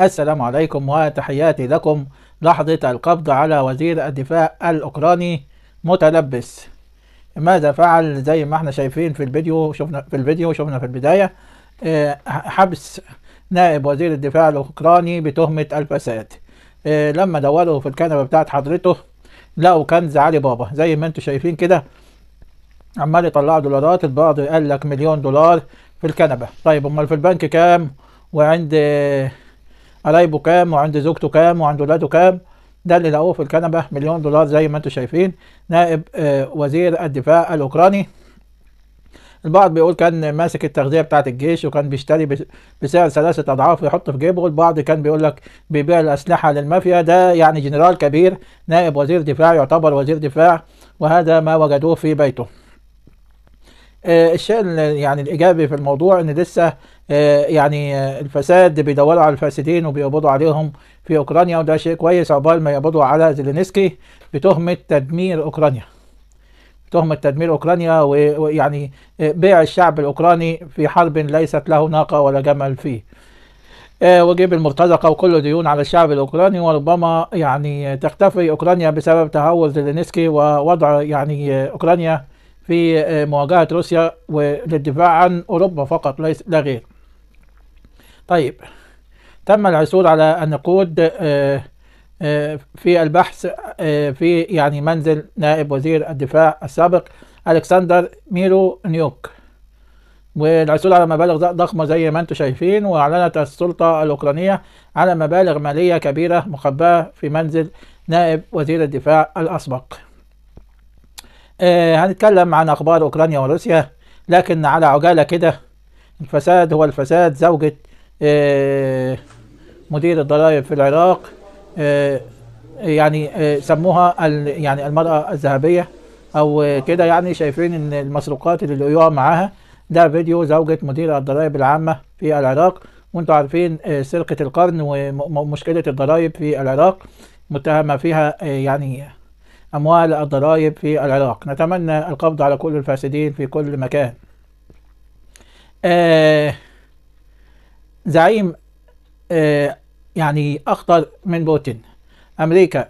السلام عليكم وتحياتي لكم لحظة القبض على وزير الدفاع الأوكراني متلبس ماذا فعل زي ما احنا شايفين في الفيديو شفنا في الفيديو شفنا في البداية آه، حبس نائب وزير الدفاع الأوكراني بتهمة الفساد آه، لما دوروا في الكنبة بتاعت حضرته لقوا كنز علي بابا زي ما انتم شايفين كده عمال يطلعوا دولارات البعض قال لك مليون دولار في الكنبة طيب امال في البنك كام وعند قرايبه كام وعند زوجته كام وعند ولاده كام ده اللي لقوه في الكنبه مليون دولار زي ما انتم شايفين نائب آه، وزير الدفاع الاوكراني البعض بيقول كان ماسك التغذيه بتاعه الجيش وكان بيشتري بسعر ثلاثه اضعاف يحط في جيبه البعض كان بيقول لك بيبيع الاسلحه للمافيا ده يعني جنرال كبير نائب وزير دفاع يعتبر وزير دفاع وهذا ما وجدوه في بيته آه، الشيء يعني الايجابي في الموضوع ان لسه آه، يعني آه، الفساد بيدوروا على الفاسدين وبيقبضوا عليهم في اوكرانيا وده شيء كويس عقبال ما يقبضوا على زيلينسكي بتهمه تدمير اوكرانيا تهمة تدمير أوكرانيا ويعني بيع الشعب الأوكراني في حرب ليست له ناقة ولا جمل فيه وجيب المرتزقة وكل ديون على الشعب الأوكراني وربما يعني تختفي أوكرانيا بسبب تهور زيلينسكي ووضع يعني أوكرانيا في آه، مواجهة روسيا وللدفاع عن أوروبا فقط ليس لا غير طيب تم العثور على النقود آه، آه، في البحث في يعني منزل نائب وزير الدفاع السابق ألكسندر ميرو نيوك والعثور على مبالغ ضخمة زي ما انتم شايفين وأعلنت السلطة الأوكرانية على مبالغ مالية كبيرة مخبأة في منزل نائب وزير الدفاع الأسبق آه، هنتكلم عن اخبار اوكرانيا وروسيا لكن على عجاله كده الفساد هو الفساد زوجة آه، مدير الضرائب في العراق آه، يعني سموها يعني المرأة الذهبية او كده يعني شايفين ان المسروقات اللي لقوها معاها ده فيديو زوجة مدير الضرائب العامة في العراق وانتم عارفين سرقة القرن ومشكلة الضرائب في العراق متهمة فيها يعني أموال الضرائب في العراق نتمنى القبض على كل الفاسدين في كل مكان آه زعيم آه يعني أخطر من بوتين أمريكا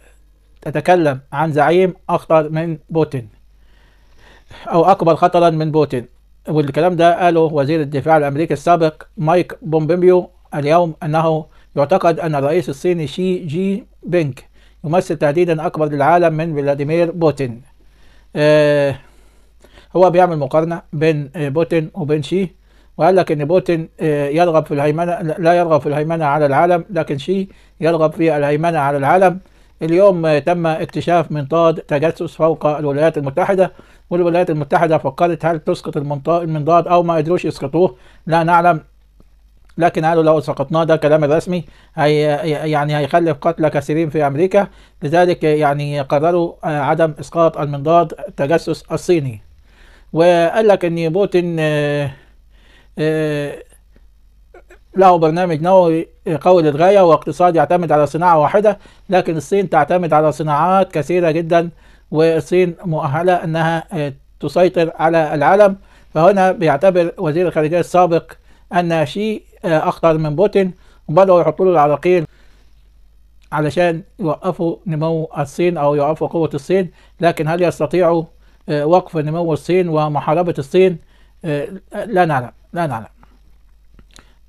تتكلم عن زعيم أخطر من بوتين أو أكبر خطرا من بوتين والكلام ده قاله وزير الدفاع الأمريكي السابق مايك بومبيميو اليوم أنه يعتقد أن الرئيس الصيني شي جي بينك يمثل تهديدا أكبر للعالم من فلاديمير بوتين آه، هو بيعمل مقارنة بين آه، بوتين وبين شي وقال لك ان بوتين آه، يرغب في الهيمنه لا يرغب في الهيمنه على العالم لكن شي يرغب في الهيمنه على العالم اليوم تم اكتشاف منطاد تجسس فوق الولايات المتحده والولايات المتحده فكرت هل تسقط المنطاد او ما قدروش يسقطوه لا نعلم لكن قالوا لو سقطناه ده كلام الرسمي هي يعني هيخلف قتلى كثيرين في أمريكا لذلك يعني قرروا آه، عدم إسقاط المنضاد التجسس الصيني وقال لك إن بوتين آه، آه، له برنامج نووي قوي للغاية واقتصاد يعتمد على صناعة واحدة لكن الصين تعتمد على صناعات كثيرة جدا والصين مؤهلة أنها تسيطر على العالم فهنا بيعتبر وزير الخارجية السابق ان شيء آه، اخطر من بوتين وبداوا يحطوا له العراقيل علشان يوقفوا نمو الصين او يوقفوا قوه الصين لكن هل يستطيعوا آه، وقف نمو الصين ومحاربه الصين آه، لا نعلم لا نعلم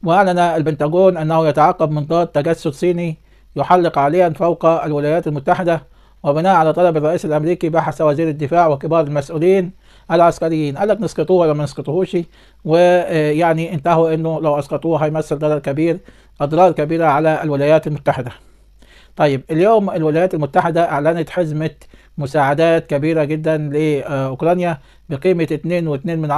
واعلن البنتاغون انه يتعقب منطاد تجسد صيني يحلق عاليا فوق الولايات المتحده وبناء على طلب الرئيس الامريكي بحث وزير الدفاع وكبار المسؤولين العسكريين قال لك نسقطوه ولا ما نسقطوهوش ويعني انتهوا انه لو اسقطوه هيمثل ضرر كبير اضرار كبيره على الولايات المتحده طيب اليوم الولايات المتحده اعلنت حزمه مساعدات كبيره جدا لاوكرانيا بقيمه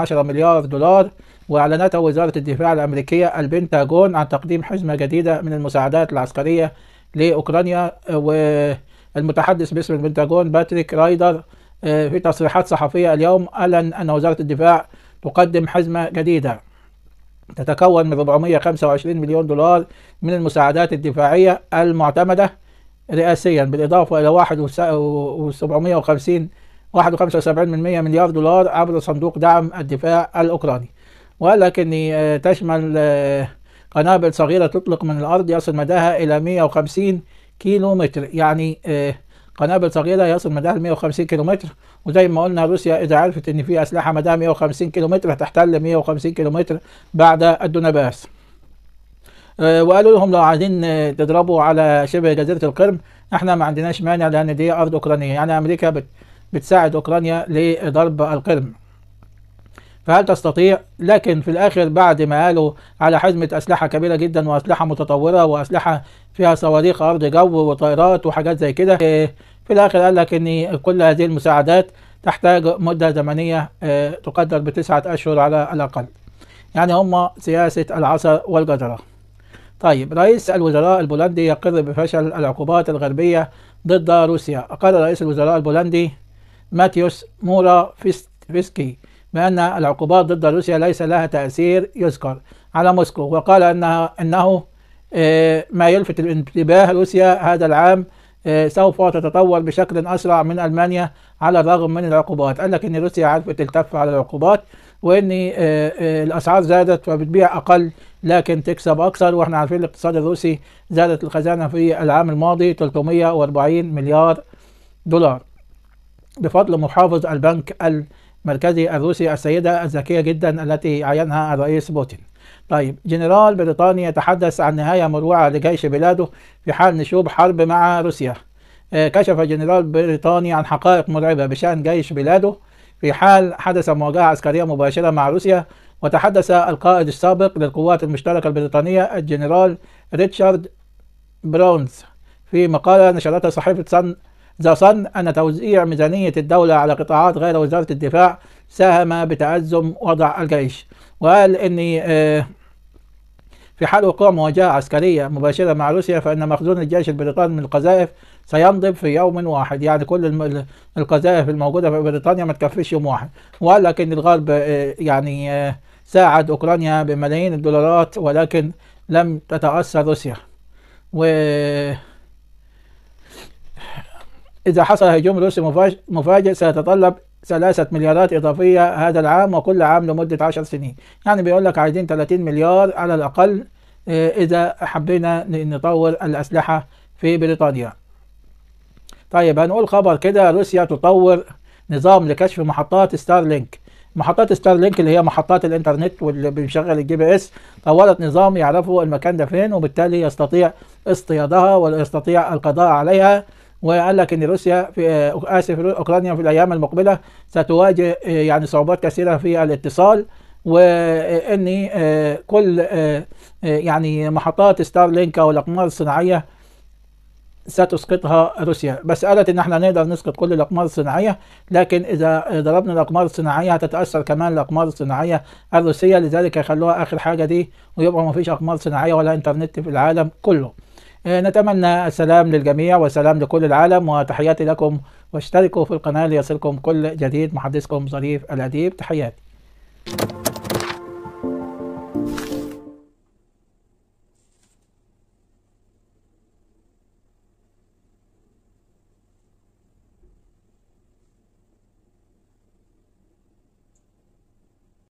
2.2 مليار دولار واعلنتها وزاره الدفاع الامريكيه البنتاجون عن تقديم حزمه جديده من المساعدات العسكريه لاوكرانيا والمتحدث باسم البنتاجون باتريك رايدر آه، في تصريحات صحفية اليوم أعلن أن وزارة الدفاع تقدم حزمة جديدة تتكون من 425 مليون دولار من المساعدات الدفاعية المعتمدة رئاسيا بالإضافة إلى 1750 71.75% مليار دولار عبر صندوق دعم الدفاع الأوكراني وقال لك أن آه، تشمل آه، قنابل صغيرة تطلق من الأرض يصل مداها إلى 150 كيلو متر يعني قنابل صغيره يصل مداها 150 كيلومتر وزي ما قلنا روسيا اذا عرفت ان في اسلحه مداها 150 كيلومتر هتحتل 150 كيلومتر بعد الدونباس آه، وقالوا لهم لو عايزين تضربوا على شبه جزيره القرم احنا ما عندناش مانع لان دي ارض اوكرانيه يعني امريكا بتساعد اوكرانيا لضرب القرم فهل تستطيع لكن في الآخر بعد ما قالوا على حزمة أسلحة كبيرة جدا وأسلحة متطورة وأسلحة فيها صواريخ أرض جو وطائرات وحاجات زي كده إيه، في الآخر قال لك إن كل هذه المساعدات تحتاج مدة زمنية إيه، تقدر بتسعة أشهر على الأقل يعني هم سياسة العصر والجزرة طيب رئيس الوزراء البولندي يقر بفشل العقوبات الغربية ضد روسيا أقر رئيس الوزراء البولندي ماتيوس مورا فيسكي بأن العقوبات ضد روسيا ليس لها تأثير يذكر على موسكو وقال أنها أنه آه، ما يلفت الانتباه روسيا هذا العام آه، سوف تتطور بشكل أسرع من ألمانيا على الرغم من العقوبات قال لك أن روسيا عرفت تلتف على العقوبات وأن آه، الأسعار زادت فبتبيع أقل لكن تكسب أكثر وإحنا عارفين الاقتصاد الروسي زادت الخزانة في العام الماضي 340 مليار دولار بفضل محافظ البنك مركزي الروسي السيدة الذكية جدا التي عينها الرئيس بوتين طيب جنرال بريطاني يتحدث عن نهاية مروعة لجيش بلاده في حال نشوب حرب مع روسيا آه، كشف جنرال بريطاني عن حقائق مرعبة بشأن جيش بلاده في حال حدث مواجهة عسكرية مباشرة مع روسيا وتحدث القائد السابق للقوات المشتركة البريطانية الجنرال ريتشارد براونز في مقالة نشرتها صحيفة سان ذا صن أن توزيع ميزانية الدولة على قطاعات غير وزارة الدفاع ساهم بتأزم وضع الجيش وقال أن آه، في حال وقوع مواجهة عسكرية مباشرة مع روسيا فإن مخزون الجيش البريطاني من القذائف سينضب في يوم واحد يعني كل القذائف الموجودة في بريطانيا ما تكفيش يوم واحد وقال لك أن الغرب آه، يعني آه، ساعد أوكرانيا بملايين الدولارات ولكن لم تتأثر روسيا و إذا حصل هجوم روسي مفاجئ سيتطلب ثلاثة مليارات إضافية هذا العام وكل عام لمدة عشر سنين يعني بيقول لك عايزين 30 مليار على الأقل آه، إذا حبينا نطور الأسلحة في بريطانيا طيب هنقول خبر كده روسيا تطور نظام لكشف محطات ستارلينك محطات ستارلينك اللي هي محطات الانترنت واللي بيشغل الجي بي اس طورت نظام يعرفوا المكان ده فين وبالتالي يستطيع اصطيادها ويستطيع القضاء عليها ويقال لك ان روسيا في آه، اسف اوكرانيا في الايام المقبله ستواجه آه، يعني صعوبات كثيره في الاتصال وان آه، كل يعني محطات ستارلينك او الاقمار الصناعيه ستسقطها روسيا مسألة إن احنا نقدر نسقط كل الأقمار الصناعية لكن إذا ضربنا الأقمار الصناعية هتتأثر كمان الأقمار الصناعية الروسية لذلك يخلوها آخر حاجة دي ويبقى مفيش أقمار صناعية ولا إنترنت في العالم كله آه، نتمنى السلام للجميع وسلام لكل العالم وتحياتي لكم واشتركوا في القناة ليصلكم كل جديد محدثكم ظريف الأديب تحياتي